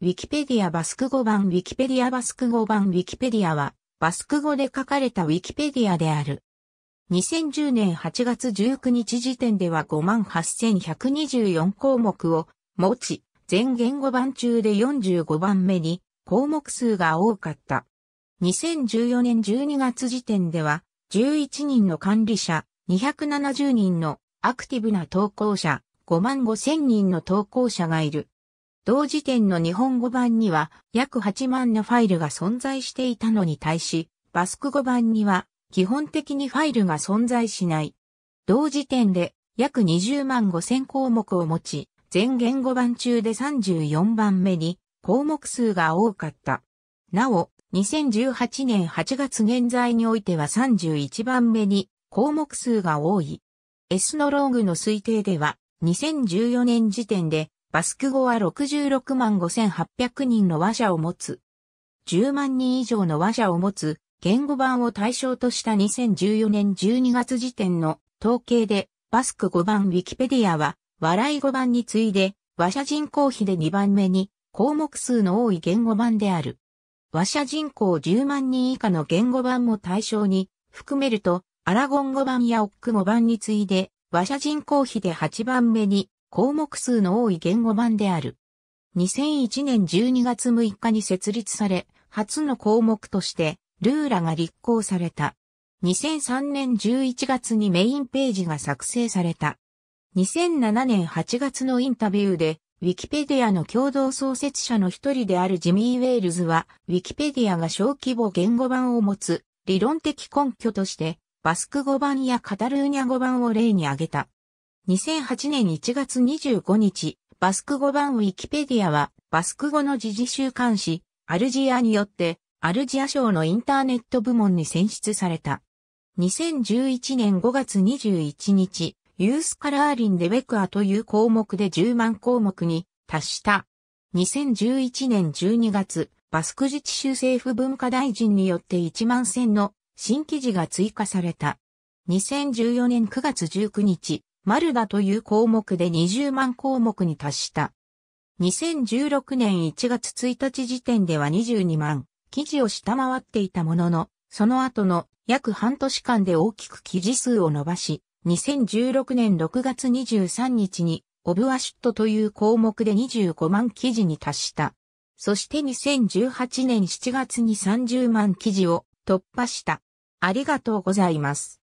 ウィキペディアバスク語版ウィキペディアバスク語版ウィキペディアは、バスク語で書かれたウィキペディアである。2010年8月19日時点では58,124項目を持ち、全言語版中で45番目に項目数が多かった。2014年12月時点では、11人の管理者、270人のアクティブな投稿者、5万5千人の投稿者がいる。同時点の日本語版には約8万のファイルが存在していたのに対し、バスク語版には基本的にファイルが存在しない。同時点で約20万5千項目を持ち、全言語版中で34番目に項目数が多かった。なお、2018年8月現在においては31番目に項目数が多い。エスノローグの推定では、2014年時点でバスク語は66万5800人の話者を持つ。10万人以上の話者を持つ言語版を対象とした2014年12月時点の統計で、バスク語版ウィキペディアは、笑い語版に次いで、話者人口比で2番目に項目数の多い言語版である。話者人口10万人以下の言語版も対象に含めると、アラゴン語版やオック語版に次いで、話者人口比で8番目に項目数の多い言語版である。2001年12月6日に設立され、初の項目として、ルーラが立候された。2003年11月にメインページが作成された。2007年8月のインタビューで、ウィキペディアの共同創設者の一人であるジミー・ウェールズは、ウィキペディアが小規模言語版を持つ理論的根拠として、バスク語版やカタルーニャ語版を例に挙げた。2008年1月25日、バスク語版ウィキペディアは、バスク語の時事週刊誌、アルジアによって、アルジア賞のインターネット部門に選出された。2011年5月21日、ユースカラーリンウベクアという項目で10万項目に達した。2011年12月、バスク自治州政府文化大臣によって1万選の新記事が追加された。2014年9月19日、マルダという項目で20万項目に達した。2016年1月1日時点では22万記事を下回っていたものの、その後の約半年間で大きく記事数を伸ばし、2016年6月23日にオブワシュットという項目で25万記事に達した。そして2018年7月に30万記事を突破した。ありがとうございます。